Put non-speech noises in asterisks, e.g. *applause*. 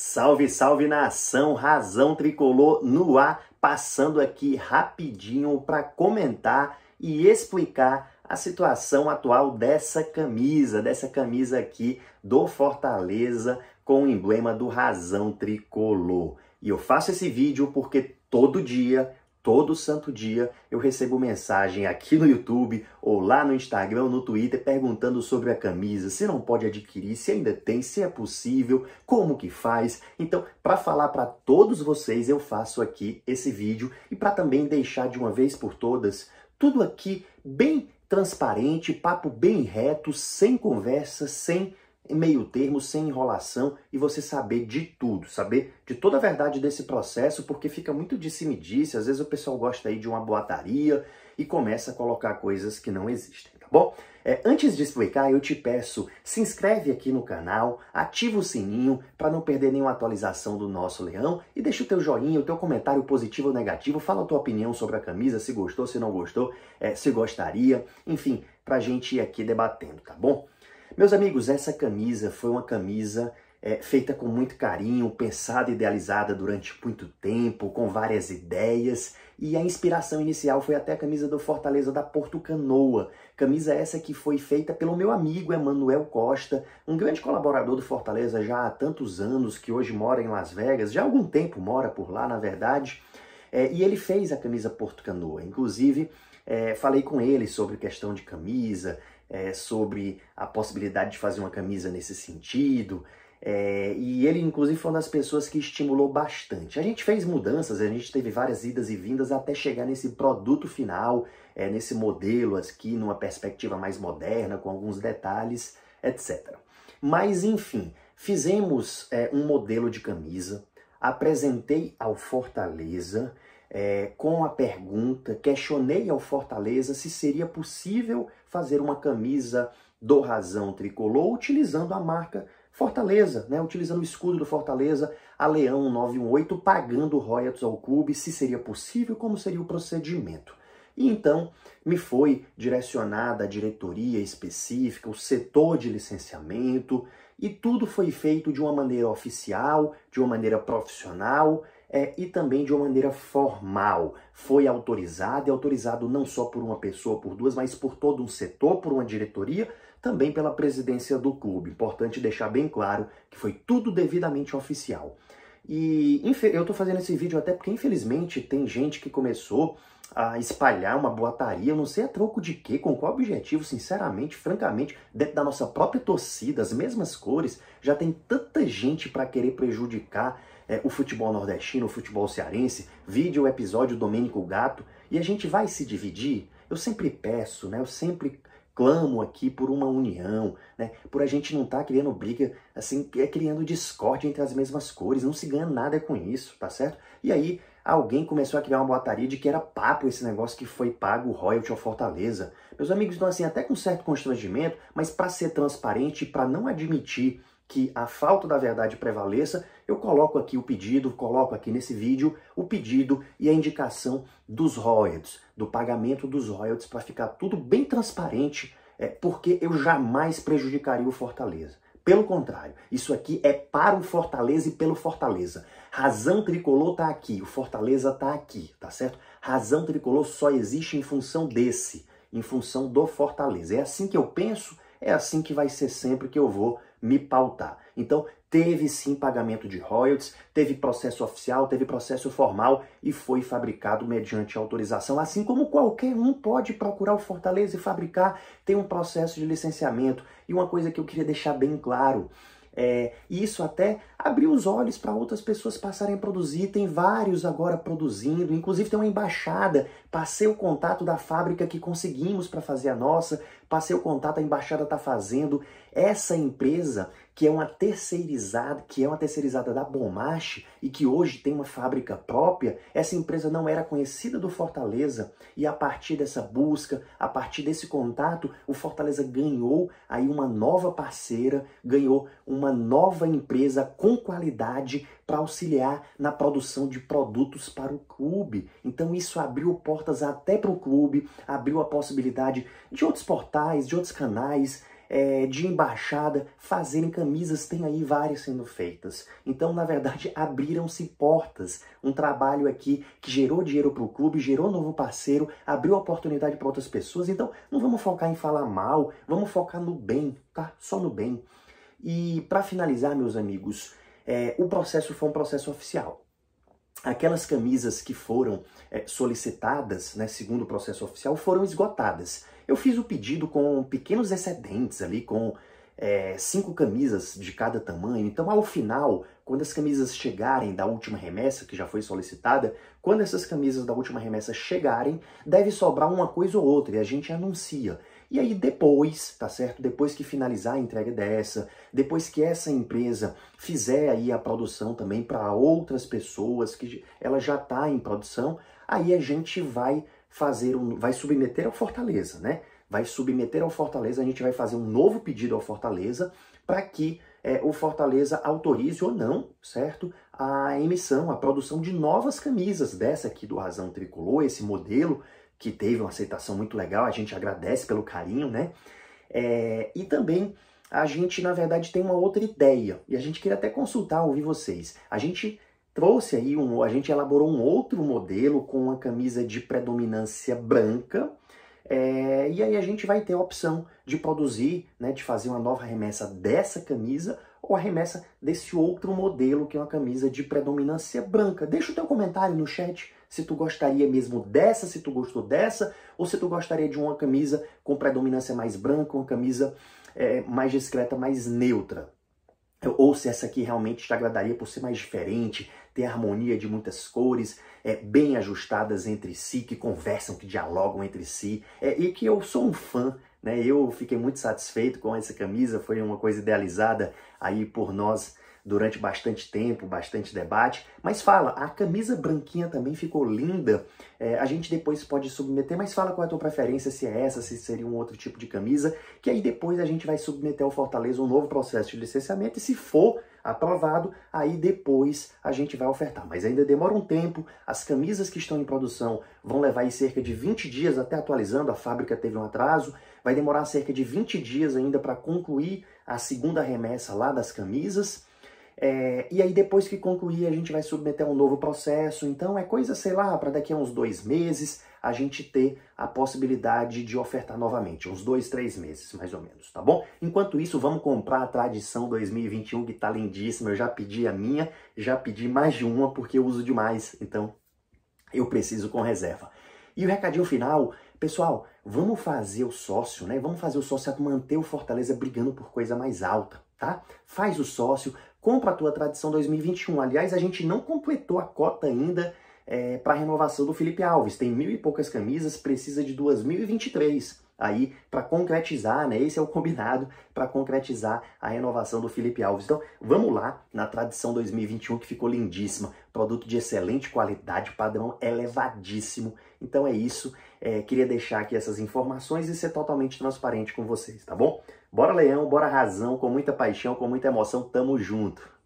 Salve, salve nação, razão tricolor no ar, passando aqui rapidinho para comentar e explicar a situação atual dessa camisa, dessa camisa aqui do Fortaleza com o emblema do Razão Tricolor. E eu faço esse vídeo porque todo dia Todo santo dia eu recebo mensagem aqui no YouTube ou lá no Instagram ou no Twitter perguntando sobre a camisa, se não pode adquirir, se ainda tem, se é possível, como que faz. Então, para falar para todos vocês, eu faço aqui esse vídeo e para também deixar de uma vez por todas tudo aqui bem transparente, papo bem reto, sem conversa, sem meio termo, sem enrolação e você saber de tudo, saber de toda a verdade desse processo, porque fica muito disse-me-disse, às vezes o pessoal gosta aí de uma boataria e começa a colocar coisas que não existem, tá bom? É, antes de explicar, eu te peço, se inscreve aqui no canal, ativa o sininho para não perder nenhuma atualização do nosso leão e deixa o teu joinha, o teu comentário positivo ou negativo, fala a tua opinião sobre a camisa, se gostou, se não gostou, é, se gostaria, enfim, para a gente ir aqui debatendo, tá bom? Meus amigos, essa camisa foi uma camisa é, feita com muito carinho, pensada e idealizada durante muito tempo, com várias ideias, e a inspiração inicial foi até a camisa do Fortaleza da Porto Canoa. Camisa essa que foi feita pelo meu amigo Emanuel Costa, um grande colaborador do Fortaleza já há tantos anos, que hoje mora em Las Vegas, já há algum tempo mora por lá, na verdade, é, e ele fez a camisa Porto Canoa. Inclusive, é, falei com ele sobre questão de camisa, é, sobre a possibilidade de fazer uma camisa nesse sentido. É, e ele, inclusive, foi uma das pessoas que estimulou bastante. A gente fez mudanças, a gente teve várias idas e vindas até chegar nesse produto final, é, nesse modelo aqui, numa perspectiva mais moderna, com alguns detalhes, etc. Mas, enfim, fizemos é, um modelo de camisa, apresentei ao Fortaleza é, com a pergunta, questionei ao Fortaleza se seria possível fazer uma camisa do Razão Tricolor utilizando a marca Fortaleza, né? utilizando o escudo do Fortaleza, a Leão 918, pagando royalties ao clube, se seria possível, como seria o procedimento. E então me foi direcionada a diretoria específica, o setor de licenciamento, e tudo foi feito de uma maneira oficial, de uma maneira profissional é, e também de uma maneira formal. Foi autorizado e autorizado não só por uma pessoa, por duas, mas por todo um setor, por uma diretoria, também pela presidência do clube. Importante deixar bem claro que foi tudo devidamente oficial. E eu estou fazendo esse vídeo até porque, infelizmente, tem gente que começou a espalhar uma boataria, eu não sei a troco de quê, com qual objetivo, sinceramente, francamente, dentro da nossa própria torcida, as mesmas cores, já tem tanta gente para querer prejudicar é, o futebol nordestino, o futebol cearense, vídeo o episódio Domênico Gato, e a gente vai se dividir? Eu sempre peço, né? Eu sempre clamo aqui por uma união, né? Por a gente não estar tá criando briga, assim, é criando discórdia entre as mesmas cores, não se ganha nada com isso, tá certo? E aí Alguém começou a criar uma boataria de que era papo esse negócio que foi pago royalty ao Fortaleza. Meus amigos estão assim, até com certo constrangimento, mas para ser transparente, para não admitir que a falta da verdade prevaleça, eu coloco aqui o pedido, coloco aqui nesse vídeo o pedido e a indicação dos royalties, do pagamento dos royalties, para ficar tudo bem transparente, é, porque eu jamais prejudicaria o Fortaleza. Pelo contrário, isso aqui é para o Fortaleza e pelo Fortaleza. Razão tricolor tá aqui, o Fortaleza tá aqui, tá certo? Razão tricolor só existe em função desse, em função do Fortaleza. É assim que eu penso, é assim que vai ser sempre que eu vou me pautar. Então, teve sim pagamento de royalties, teve processo oficial, teve processo formal e foi fabricado mediante autorização, assim como qualquer um pode procurar o Fortaleza e fabricar, tem um processo de licenciamento. E uma coisa que eu queria deixar bem claro, é, isso até abriu os olhos para outras pessoas passarem a produzir. Tem vários agora produzindo, inclusive tem uma embaixada. Passei o contato da fábrica que conseguimos para fazer a nossa, passei o contato, a embaixada está fazendo. Essa empresa que é uma terceirizada, que é uma terceirizada da Bomache e que hoje tem uma fábrica própria, essa empresa não era conhecida do Fortaleza e a partir dessa busca, a partir desse contato, o Fortaleza ganhou aí uma nova parceira, ganhou uma nova empresa com qualidade para auxiliar na produção de produtos para o clube. Então isso abriu portas até para o clube, abriu a possibilidade de outros portais, de outros canais, é, de embaixada fazerem camisas, tem aí várias sendo feitas. Então, na verdade, *laughs* abriram-se portas. Um trabalho aqui que gerou dinheiro para o clube, gerou novo parceiro, abriu oportunidade para outras pessoas. Então, não vamos focar em falar mal, vamos focar no bem, tá? Só no bem. E para finalizar, meus amigos, é, o processo foi um processo oficial aquelas camisas que foram é, solicitadas, né, segundo o processo oficial, foram esgotadas. Eu fiz o pedido com pequenos excedentes ali, com é, cinco camisas de cada tamanho. Então, ao final, quando as camisas chegarem da última remessa, que já foi solicitada, quando essas camisas da última remessa chegarem, deve sobrar uma coisa ou outra e a gente anuncia. E aí depois, tá certo? Depois que finalizar a entrega dessa, depois que essa empresa fizer aí a produção também para outras pessoas que ela já está em produção, aí a gente vai fazer um, vai submeter ao Fortaleza, né? Vai submeter ao Fortaleza, a gente vai fazer um novo pedido ao Fortaleza para que é, o Fortaleza autorize ou não, certo? A emissão, a produção de novas camisas dessa aqui do Razão Tricolor, esse modelo que teve uma aceitação muito legal, a gente agradece pelo carinho, né? É, e também a gente, na verdade, tem uma outra ideia, e a gente queria até consultar, ouvir vocês. A gente trouxe aí, um, a gente elaborou um outro modelo com uma camisa de predominância branca, é, e aí a gente vai ter a opção de produzir, né, de fazer uma nova remessa dessa camisa ou arremessa desse outro modelo que é uma camisa de predominância branca. Deixa o teu comentário no chat se tu gostaria mesmo dessa, se tu gostou dessa, ou se tu gostaria de uma camisa com predominância mais branca, uma camisa é, mais discreta, mais neutra. Ou se essa aqui realmente te agradaria por ser mais diferente, ter harmonia de muitas cores, é, bem ajustadas entre si, que conversam, que dialogam entre si, é, e que eu sou um fã né? Eu fiquei muito satisfeito com essa camisa, foi uma coisa idealizada aí por nós durante bastante tempo, bastante debate. Mas fala, a camisa branquinha também ficou linda. É, a gente depois pode submeter, mas fala qual é a tua preferência, se é essa, se seria um outro tipo de camisa, que aí depois a gente vai submeter ao Fortaleza um novo processo de licenciamento e se for aprovado, aí depois a gente vai ofertar. Mas ainda demora um tempo, as camisas que estão em produção vão levar aí cerca de 20 dias até atualizando, a fábrica teve um atraso, Vai demorar cerca de 20 dias ainda para concluir a segunda remessa lá das camisas. É, e aí depois que concluir a gente vai submeter um novo processo, então é coisa, sei lá, para daqui a uns dois meses a gente ter a possibilidade de ofertar novamente, uns dois, três meses mais ou menos, tá bom? Enquanto isso, vamos comprar a tradição 2021 que tá lindíssima, eu já pedi a minha, já pedi mais de uma porque eu uso demais, então eu preciso com reserva. E o recadinho final Pessoal, vamos fazer o sócio, né? Vamos fazer o sócio manter o Fortaleza brigando por coisa mais alta, tá? Faz o sócio, compra a tua tradição 2021. Aliás, a gente não completou a cota ainda é, eh, para a renovação do Felipe Alves. Tem mil e poucas camisas, precisa de 2023 aí para concretizar, né? Esse é o combinado para concretizar a renovação do Felipe Alves. Então, vamos lá na tradição 2021 que ficou lindíssima, produto de excelente qualidade, padrão elevadíssimo. Então é isso. É, queria deixar aqui essas informações e ser totalmente transparente com vocês, tá bom? Bora Leão, bora Razão, com muita paixão, com muita emoção, tamo junto.